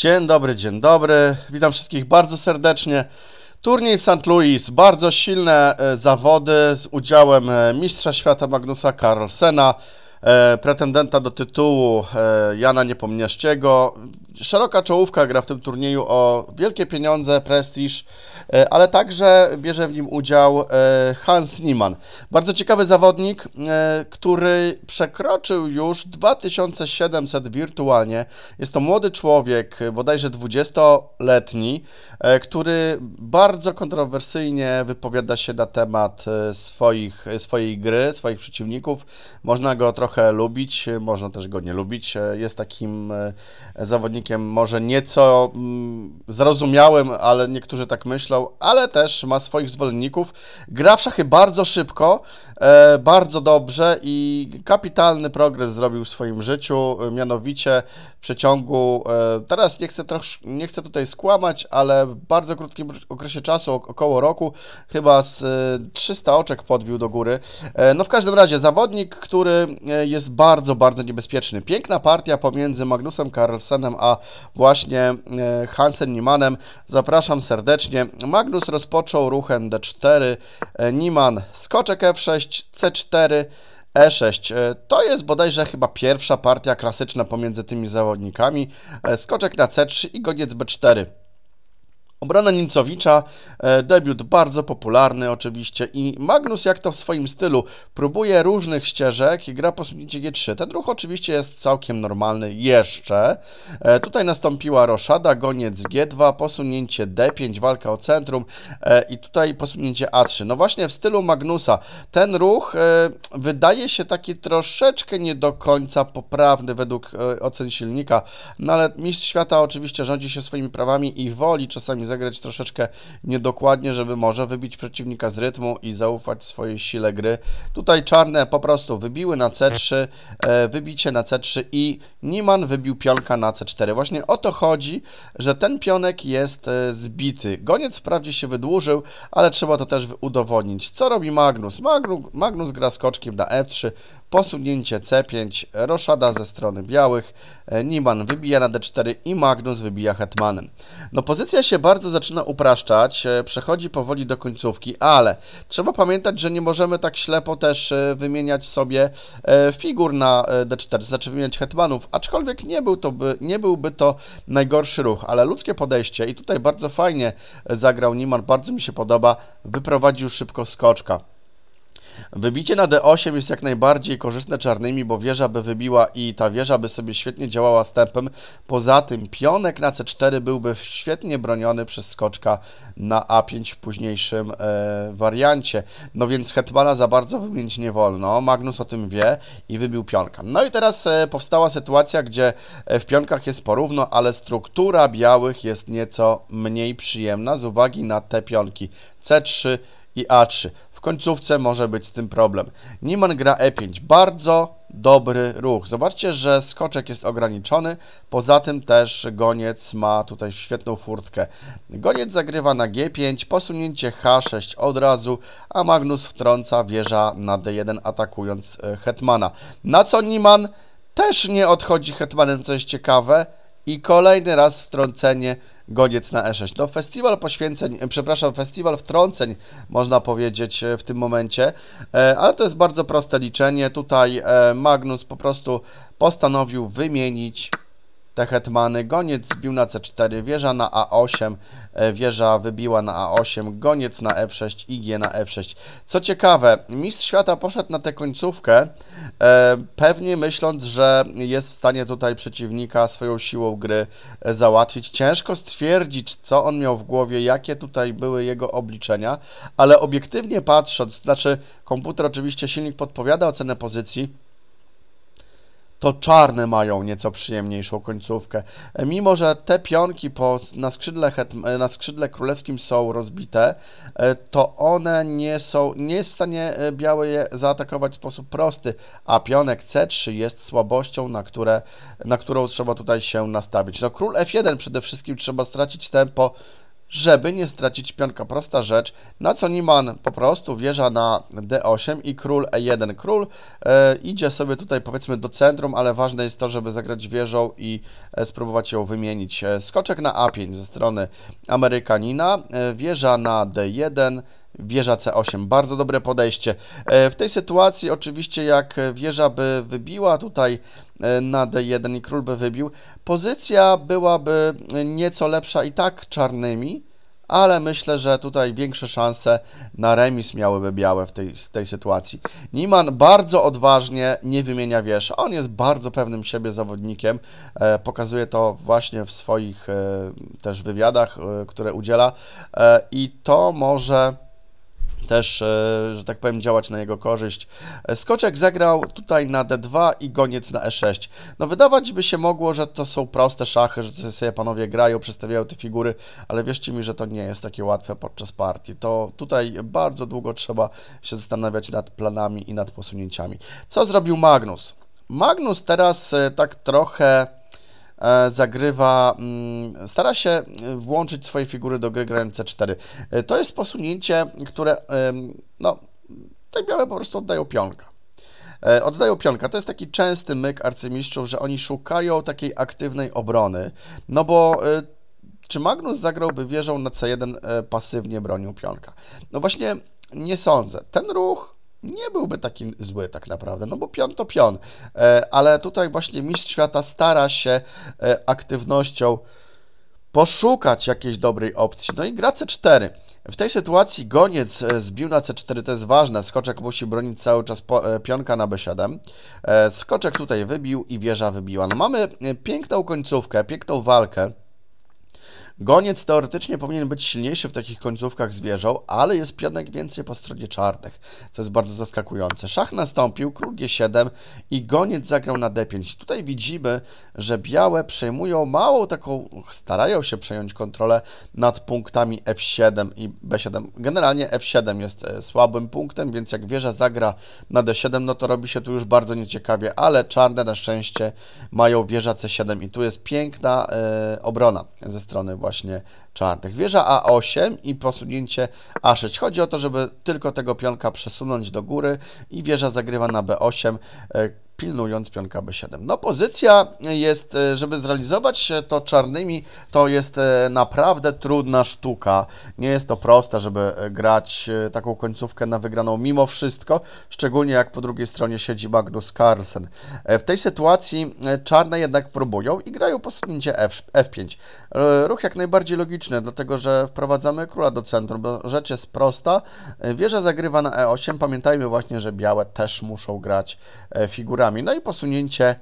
Dzień dobry, dzień dobry. Witam wszystkich bardzo serdecznie. Turniej w St. Louis, bardzo silne e, zawody z udziałem e, mistrza świata Magnusa Carlsena, E, pretendenta do tytułu e, Jana Niepomniaszczego. Szeroka czołówka gra w tym turnieju o wielkie pieniądze, prestiż, e, ale także bierze w nim udział Hans Niemann. Bardzo ciekawy zawodnik, który przekroczył już 2700 wirtualnie. Jest to młody człowiek, bodajże 20-letni, który bardzo kontrowersyjnie wypowiada się na temat swoich, swojej gry, swoich przeciwników. Można go trochę trochę lubić, y, można też go nie lubić. Y, Jest takim y, zawodnikiem może nieco mm, zrozumiałym, ale niektórzy tak myślą, ale też ma swoich zwolenników. Gra w szachy bardzo szybko, e, bardzo dobrze i kapitalny progres zrobił w swoim życiu, mianowicie w przeciągu, e, teraz nie chcę, trosz, nie chcę tutaj skłamać, ale w bardzo krótkim okresie czasu, około roku, chyba z 300 oczek podbił do góry. E, no w każdym razie zawodnik, który jest bardzo, bardzo niebezpieczny. Piękna partia pomiędzy Magnusem Carlsenem a właśnie e, Hansen Niemanem. Zapraszam serdecznie. Magnus rozpoczął ruchem D4, e, Niman skoczek F6, C4, E6. To jest bodajże chyba pierwsza partia klasyczna pomiędzy tymi zawodnikami. E, skoczek na C3 i goniec B4. Obrona Nimcowicza, e, debiut bardzo popularny oczywiście i Magnus jak to w swoim stylu próbuje różnych ścieżek i gra posunięcie G3. Ten ruch oczywiście jest całkiem normalny jeszcze. E, tutaj nastąpiła roszada, goniec G2, posunięcie D5, walka o centrum e, i tutaj posunięcie A3. No właśnie w stylu Magnusa ten ruch wydaje się taki troszeczkę nie do końca poprawny według ocen silnika, no ale mistrz świata oczywiście rządzi się swoimi prawami i woli czasami zagrać troszeczkę niedokładnie, żeby może wybić przeciwnika z rytmu i zaufać swojej sile gry. Tutaj czarne po prostu wybiły na C3, e, wybicie na C3 i Niman wybił pionka na C4. Właśnie o to chodzi, że ten pionek jest e, zbity. Goniec wprawdzie się wydłużył, ale trzeba to też udowodnić. Co robi Magnus? Magnus, Magnus gra skoczkiem na F3, posunięcie C5, roszada ze strony białych, e, Niman wybija na D4 i Magnus wybija hetmanem. No pozycja się bardzo zaczyna upraszczać, e, przechodzi powoli do końcówki, ale trzeba pamiętać, że nie możemy tak ślepo też e, wymieniać sobie figur na D4, znaczy wymieniać hetmanów, aczkolwiek nie, był to by, nie byłby to najgorszy ruch, ale ludzkie podejście i tutaj bardzo fajnie zagrał Niman, bardzo mi się podoba, wyprowadził szybko skoczka. Wybicie na D8 jest jak najbardziej korzystne czarnymi, bo wieża by wybiła i ta wieża by sobie świetnie działała tempem. Poza tym pionek na C4 byłby świetnie broniony przez skoczka na A5 w późniejszym e, wariancie. No więc hetmana za bardzo wymienić nie wolno. Magnus o tym wie i wybił pionka. No i teraz e, powstała sytuacja, gdzie e, w pionkach jest porówno, ale struktura białych jest nieco mniej przyjemna z uwagi na te pionki C3 i A3. W końcówce może być z tym problem. Niemann gra E5. Bardzo dobry ruch. Zobaczcie, że skoczek jest ograniczony. Poza tym też goniec ma tutaj świetną furtkę. Goniec zagrywa na G5, posunięcie H6 od razu, a Magnus wtrąca wieża na D1 atakując e, hetmana. Na co Niemann też nie odchodzi hetmanem, co jest ciekawe i kolejny raz wtrącenie goniec na E6. No festiwal poświęceń, przepraszam, festiwal wtrąceń można powiedzieć e, w tym momencie, e, ale to jest bardzo proste liczenie. Tutaj e, Magnus po prostu postanowił wymienić te hetmany. Goniec zbił na C4, wieża na A8, e, wieża wybiła na A8, goniec na F6, IG na F6. Co ciekawe, mistrz świata poszedł na tę końcówkę, e, pewnie myśląc, że jest w stanie tutaj przeciwnika swoją siłą gry e, załatwić. Ciężko stwierdzić, co on miał w głowie, jakie tutaj były jego obliczenia, ale obiektywnie patrząc, znaczy komputer oczywiście silnik podpowiada ocenę pozycji, to czarne mają nieco przyjemniejszą końcówkę. E, mimo, że te pionki po, na, skrzydle e, na skrzydle królewskim są rozbite, e, to one nie są, nie jest w stanie białe je zaatakować w sposób prosty, a pionek C3 jest słabością, na, które, na którą trzeba tutaj się nastawić. No król F1 przede wszystkim trzeba stracić tempo żeby nie stracić pionka. Prosta rzecz, na co Niman po prostu wieża na D8 i król E1. Król e, idzie sobie tutaj powiedzmy do centrum, ale ważne jest to, żeby zagrać wieżą i e, spróbować ją wymienić. E, skoczek na A5 ze strony Amerykanina, e, wieża na D1, wieża C8. Bardzo dobre podejście. E, w tej sytuacji oczywiście jak wieża by wybiła tutaj E, na D1 i król by wybił. Pozycja byłaby e, nieco lepsza i tak czarnymi, ale myślę, że tutaj większe szanse na remis miałyby białe w tej, tej sytuacji. Niman bardzo odważnie nie wymienia wież. On jest bardzo pewnym siebie zawodnikiem. E, pokazuje to właśnie w swoich e, też wywiadach, e, które udziela e, i to może też, e, że tak powiem, działać na jego korzyść. E, Skoczek zagrał tutaj na d2 i goniec na e6. No wydawać by się mogło, że to są proste szachy, że to sobie panowie grają, przestawiają te figury, ale wierzcie mi, że to nie jest takie łatwe podczas partii. To tutaj bardzo długo trzeba się zastanawiać nad planami i nad posunięciami. Co zrobił Magnus? Magnus teraz e, tak trochę E, zagrywa, mm, stara się e, włączyć swoje figury do gry grając C4. E, to jest posunięcie, które, no, te białe po prostu oddają pionka. Oddają pionka. To jest taki częsty myk arcymistrzów, że oni szukają takiej aktywnej obrony, no bo czy Magnus zagrałby wieżą na C1 pasywnie bronił pionka? No właśnie nie sądzę. Ten ruch nie byłby taki zły tak naprawdę, no bo pion to pion. E, ale tutaj właśnie mistrz świata stara się e, aktywnością poszukać jakiejś dobrej opcji. No i gra C4. W tej sytuacji goniec e, zbił na C4, to jest ważne. Skoczek musi bronić cały czas pionka na B7. Skoczek tutaj wybił i wieża wybiła. No mamy piękną końcówkę, piękną walkę. Goniec teoretycznie powinien być silniejszy w takich końcówkach zwierząt, ale jest pionek więcej po stronie czarnych, co jest bardzo zaskakujące. Szach nastąpił, król g7 i goniec zagrał na d5. Tutaj widzimy, że białe przejmują małą taką, starają się przejąć kontrolę nad punktami f7 i b7. Generalnie f7 jest e, słabym punktem, więc jak wieża zagra na d7, no to robi się tu już bardzo nieciekawie, ale czarne na szczęście mają wieża c7 i tu jest piękna yy, obrona ze strony właśnie właśnie czarnych. Wieża A8 i posunięcie A6. Chodzi o to, żeby tylko tego pionka przesunąć do góry i wieża zagrywa na B8, pilnując pionka B7. No pozycja jest, e, żeby zrealizować to czarnymi, to jest e, naprawdę trudna sztuka. Nie jest to proste, żeby e, grać taką końcówkę na wygraną mimo wszystko, szczególnie jak po drugiej stronie siedzi Magnus Carlsen. W tej sytuacji czarne jednak próbują i grają posunięcie F5. Ruch jak najbardziej logiczny, dlatego że wprowadzamy króla do centrum, bo rzecz jest prosta. Wieża zagrywa na E8, pamiętajmy właśnie, że białe też muszą grać figurami no i posunięcie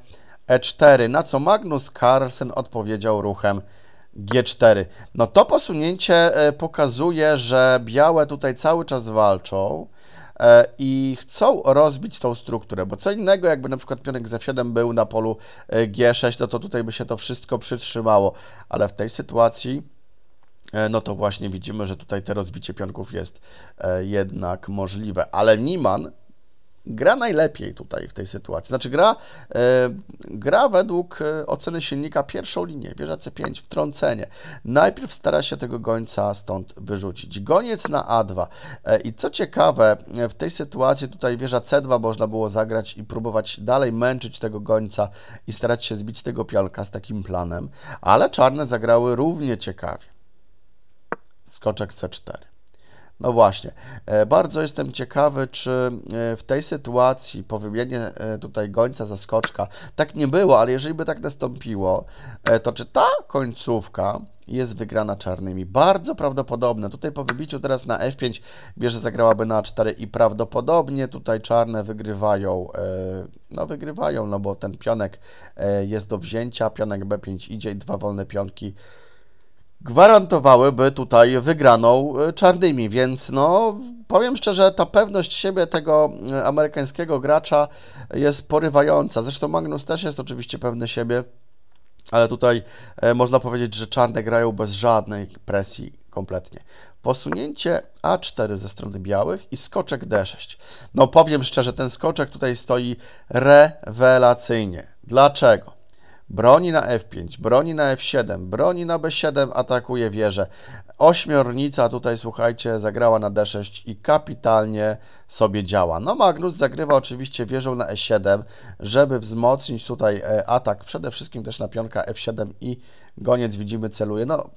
E4, na co Magnus Carlsen odpowiedział ruchem G4. No to posunięcie e, pokazuje, że białe tutaj cały czas walczą e, i chcą rozbić tą strukturę, bo co innego, jakby na przykład pionek Z7 był na polu e, G6, no to tutaj by się to wszystko przytrzymało, ale w tej sytuacji no to właśnie widzimy, że tutaj te rozbicie pionków jest jednak możliwe, ale Niman gra najlepiej tutaj w tej sytuacji. Znaczy gra, e, gra według e, oceny silnika pierwszą linię, wieża C5, wtrącenie. Najpierw stara się tego gońca stąd wyrzucić. Goniec na A2. E, I co ciekawe, e, w tej sytuacji tutaj wieża C2 można było zagrać i próbować dalej męczyć tego gońca i starać się zbić tego pialka z takim planem, ale czarne zagrały równie ciekawie. Skoczek C4. No właśnie. E, bardzo jestem ciekawy, czy e, w tej sytuacji po wymianie e, tutaj gońca za skoczka tak nie było, ale jeżeli by tak nastąpiło, to czy ta końcówka jest wygrana czarnymi? Bardzo prawdopodobne. Tutaj po wybiciu teraz na F5 bierze zagrałaby na A4 i prawdopodobnie tutaj czarne wygrywają. No wygrywają, no bo ten pionek jest do wzięcia, pionek B5 idzie i dwa wolne pionki gwarantowałyby tutaj wygraną e, czarnymi, więc no powiem szczerze, ta pewność siebie tego e, amerykańskiego gracza jest porywająca. Zresztą Magnus też jest oczywiście pewny siebie, ale tutaj e, można powiedzieć, że czarne grają bez żadnej presji kompletnie. Posunięcie A4 ze strony białych i skoczek D6. No powiem szczerze, ten skoczek tutaj stoi rewelacyjnie. Dlaczego? Broni na F5, broni na F7, broni na B7, atakuje wieżę. Ośmiornica tutaj, słuchajcie, zagrała na D6 i kapitalnie sobie działa. No Magnus zagrywa oczywiście wieżą na E7, żeby wzmocnić tutaj e, atak przede wszystkim też na pionka F7 i goniec widzimy celuje. No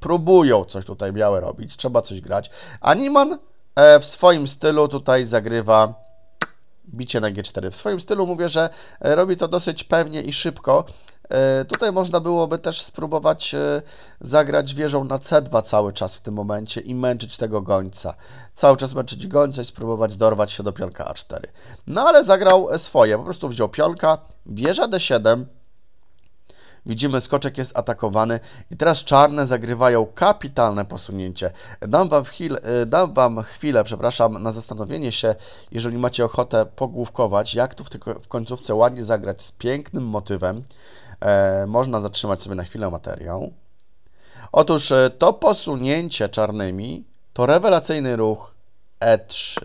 próbują coś tutaj białe robić, trzeba coś grać. Animan e, w swoim stylu tutaj zagrywa bicie na G4. W swoim stylu mówię, że e, robi to dosyć pewnie i szybko. E, tutaj można byłoby też spróbować e, zagrać wieżą na C2 cały czas w tym momencie i męczyć tego gońca. Cały czas męczyć gońca i spróbować dorwać się do pionka A4. No ale zagrał swoje, po prostu wziął pionka, wieża D7, Widzimy, skoczek jest atakowany i teraz czarne zagrywają kapitalne posunięcie. Dam wam, chwil, e, dam wam chwilę, przepraszam, na zastanowienie się, jeżeli macie ochotę pogłówkować, jak tu w, w końcówce ładnie zagrać z pięknym motywem. E, można zatrzymać sobie na chwilę materiał. Otóż e, to posunięcie czarnymi to rewelacyjny ruch E3.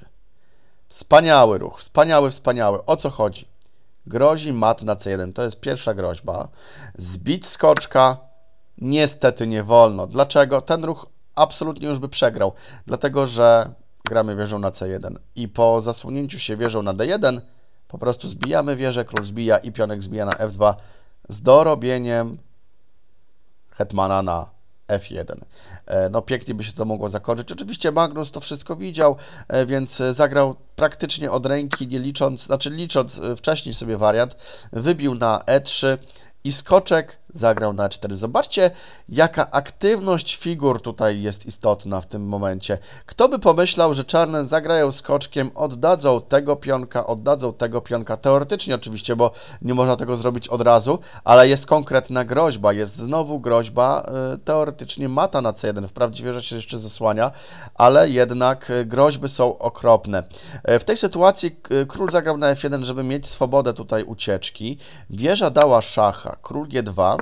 Wspaniały ruch, wspaniały, wspaniały. O co chodzi? Grozi mat na C1. To jest pierwsza groźba. Zbić skoczka niestety nie wolno. Dlaczego? Ten ruch absolutnie już by przegrał. Dlatego, że gramy wieżą na C1 i po zasłonięciu się wieżą na D1 po prostu zbijamy wieżę, król zbija i pionek zbija na F2 z dorobieniem hetmana na F1. E, no pięknie by się to mogło zakończyć. Oczywiście Magnus to wszystko widział, e, więc e, zagrał praktycznie od ręki, nie licząc, znaczy licząc wcześniej sobie wariant, wybił na E3 i skoczek zagrał na 4. Zobaczcie, jaka aktywność figur tutaj jest istotna w tym momencie. Kto by pomyślał, że czarne zagrają skoczkiem, oddadzą tego pionka, oddadzą tego pionka, teoretycznie oczywiście, bo nie można tego zrobić od razu, ale jest konkretna groźba, jest znowu groźba, y, teoretycznie mata na C1, wprawdzie że się jeszcze zasłania, ale jednak y, groźby są okropne. Y, w tej sytuacji król zagrał na F1, żeby mieć swobodę tutaj ucieczki, wieża dała szacha, król G2,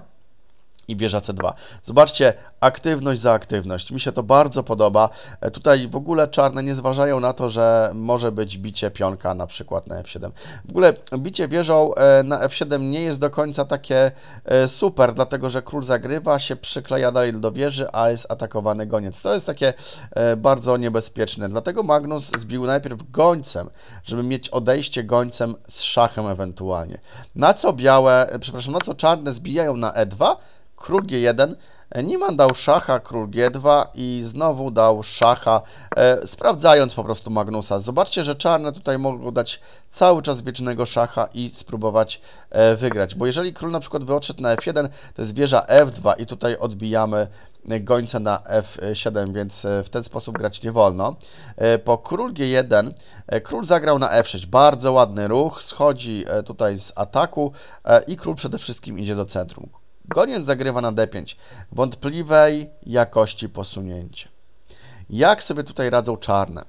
i wieża C2. Zobaczcie, aktywność za aktywność. Mi się to bardzo podoba. E, tutaj w ogóle czarne nie zważają na to, że może być bicie pionka na przykład na F7. W ogóle bicie wieżą e, na F7 nie jest do końca takie e, super, dlatego że król zagrywa, się przykleja dalej do wieży, a jest atakowany goniec. To jest takie bardzo niebezpieczne. Dlatego Magnus zbił najpierw gońcem, żeby mieć odejście gońcem z szachem ewentualnie. Na co białe, przepraszam, na co czarne zbijają na E2, król g1, e, Niman dał szacha, król g2 i znowu dał szacha, e, sprawdzając po prostu Magnusa. Zobaczcie, że czarne tutaj mogą dać cały czas wiecznego szacha i spróbować e, wygrać, bo jeżeli król na przykład by odszedł na f1, to jest wieża f2 i tutaj odbijamy e, gońce na f7, więc e, w ten sposób grać nie wolno. Po król g1, król zagrał na f6, bardzo ładny ruch, schodzi tutaj z ataku i król przede wszystkim idzie do centrum. Goniec zagrywa na D5. Wątpliwej jakości posunięcie. Jak sobie tutaj radzą czarne?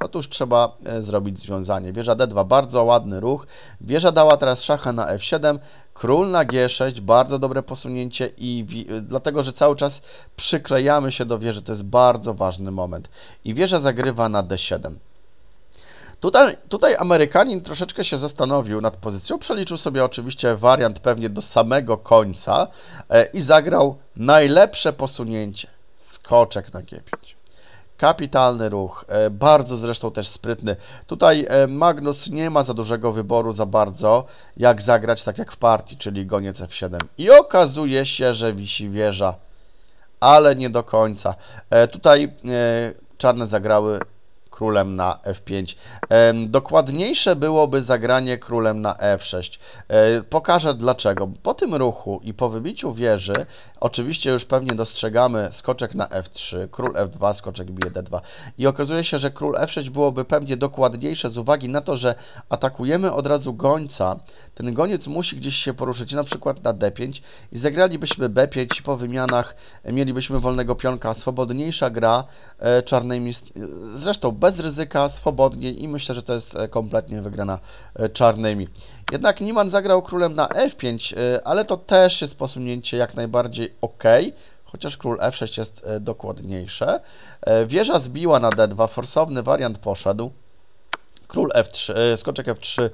Otóż trzeba e, zrobić związanie. Wieża D2, bardzo ładny ruch. Wieża dała teraz szacha na F7, król na G6, bardzo dobre posunięcie i e, dlatego, że cały czas przyklejamy się do wieży, to jest bardzo ważny moment. I wieża zagrywa na D7. Tutaj, tutaj Amerykanin troszeczkę się zastanowił nad pozycją, przeliczył sobie oczywiście wariant pewnie do samego końca e, i zagrał najlepsze posunięcie, skoczek na G5. Kapitalny ruch, e, bardzo zresztą też sprytny. Tutaj e, Magnus nie ma za dużego wyboru za bardzo, jak zagrać tak jak w partii, czyli goniec F7. I okazuje się, że wisi wieża, ale nie do końca. Tutaj czarne zagrały królem na f5. Dokładniejsze byłoby zagranie królem na f6. E e, pokażę dlaczego. Po tym ruchu i po wybiciu wieży, oczywiście już pewnie dostrzegamy skoczek na f3, król f2, skoczek bije d2. I okazuje się, że król f6 byłoby pewnie dokładniejsze z uwagi na to, że atakujemy od razu gońca. Ten goniec musi gdzieś się poruszyć, na przykład na d5 i zagralibyśmy b5 i po wymianach mielibyśmy wolnego pionka. Swobodniejsza gra e, czarnej mistrz... Zresztą bez ryzyka, swobodnie i myślę, że to jest e, kompletnie wygrana e, czarnymi. Jednak Niman zagrał królem na f5, e, ale to też jest posunięcie jak najbardziej ok, chociaż król f6 jest dokładniejsze. Wieża zbiła na d2, forsowny wariant poszedł. Król f3, skoczek f3,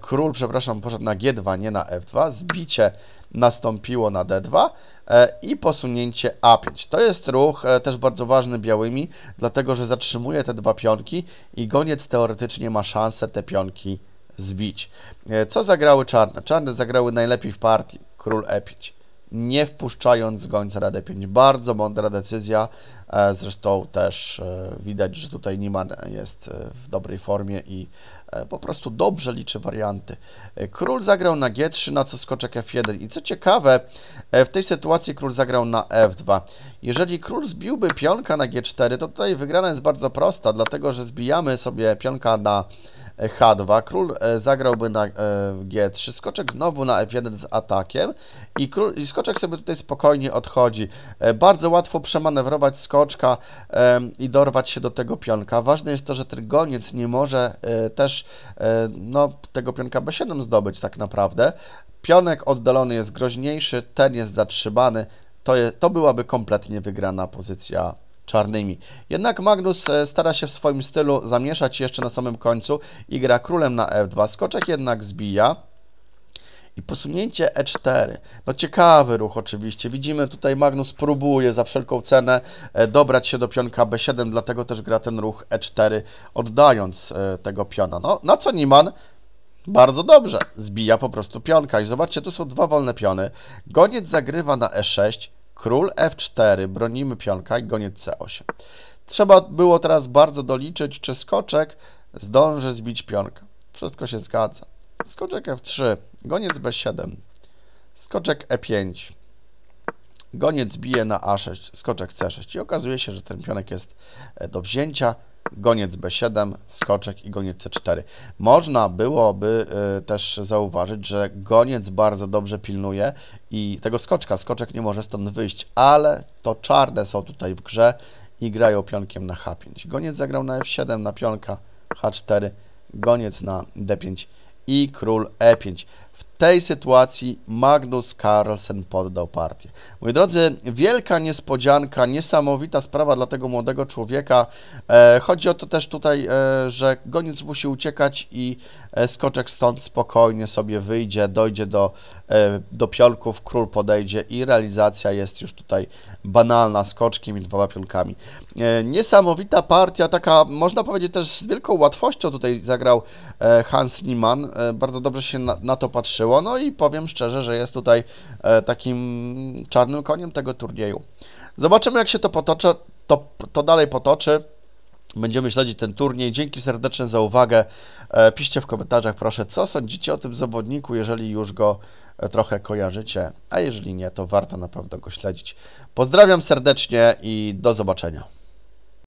król, przepraszam, poszedł na g2, nie na f2, zbicie nastąpiło na D2 e, i posunięcie A5. To jest ruch e, też bardzo ważny białymi, dlatego że zatrzymuje te dwa pionki i goniec teoretycznie ma szansę te pionki zbić. E, co zagrały czarne? Czarne zagrały najlepiej w partii, król E5 nie wpuszczając gońca na d5. Bardzo mądra decyzja, e, zresztą też e, widać, że tutaj Niman jest e, w dobrej formie i po prostu dobrze liczy warianty. Król zagrał na G3, na co skoczek F1 i co ciekawe, w tej sytuacji król zagrał na F2. Jeżeli król zbiłby pionka na G4, to tutaj wygrana jest bardzo prosta, dlatego że zbijamy sobie pionka na H2. Król e, zagrałby na e, G3, skoczek znowu na F1 z atakiem i, król, i skoczek sobie tutaj spokojnie odchodzi. E, bardzo łatwo przemanewrować skoczka i dorwać się do tego pionka. Ważne jest to, że ten goniec nie może też no, tego pionka B7 zdobyć tak naprawdę. Pionek oddalony jest groźniejszy, ten jest zatrzymany. To, je, to byłaby kompletnie wygrana pozycja czarnymi. Jednak Magnus e, stara się w swoim stylu zamieszać jeszcze na samym końcu i gra królem na f2. Skoczek jednak zbija. I posunięcie e4. No ciekawy ruch oczywiście. Widzimy tutaj Magnus próbuje za wszelką cenę e, dobrać się do pionka b7, dlatego też gra ten ruch e4, oddając e, tego piona. No, na co Niman bardzo dobrze. Zbija po prostu pionka. I zobaczcie, tu są dwa wolne piony. Goniec zagrywa na e6. Król F4, bronimy pionka i goniec C8. Trzeba było teraz bardzo doliczyć, czy skoczek zdąży zbić pionka. Wszystko się zgadza. Skoczek F3, goniec B7, skoczek E5, goniec bije na A6, skoczek C6 i okazuje się, że ten pionek jest e, do wzięcia goniec B7, skoczek i goniec C4. Można byłoby y, też zauważyć, że goniec bardzo dobrze pilnuje i tego skoczka, skoczek nie może stąd wyjść, ale to czarne są tutaj w grze i grają pionkiem na H5. Goniec zagrał na F7, na pionka H4, goniec na D5 i król E5. W tej sytuacji Magnus Carlsen poddał partię. Moi drodzy, wielka niespodzianka, niesamowita sprawa dla tego młodego człowieka. E, chodzi o to też tutaj, e, że goniec musi uciekać i e, skoczek stąd spokojnie sobie wyjdzie, dojdzie do, do pionków, król podejdzie i realizacja jest już tutaj banalna, skoczkiem i dwoma pionkami. niesamowita partia, taka można powiedzieć też z wielką łatwością tutaj zagrał Hans Niemann. bardzo dobrze się na, na to patrzyło. No i powiem szczerze, że jest tutaj e, takim czarnym koniem tego turnieju. Zobaczymy, jak się to potoczy, to, to dalej potoczy. Będziemy śledzić ten turniej. Dzięki serdecznie za uwagę. E, piszcie w komentarzach, proszę, co sądzicie o tym zawodniku, jeżeli już go e, trochę kojarzycie, a jeżeli nie, to warto na pewno go śledzić. Pozdrawiam serdecznie i do zobaczenia.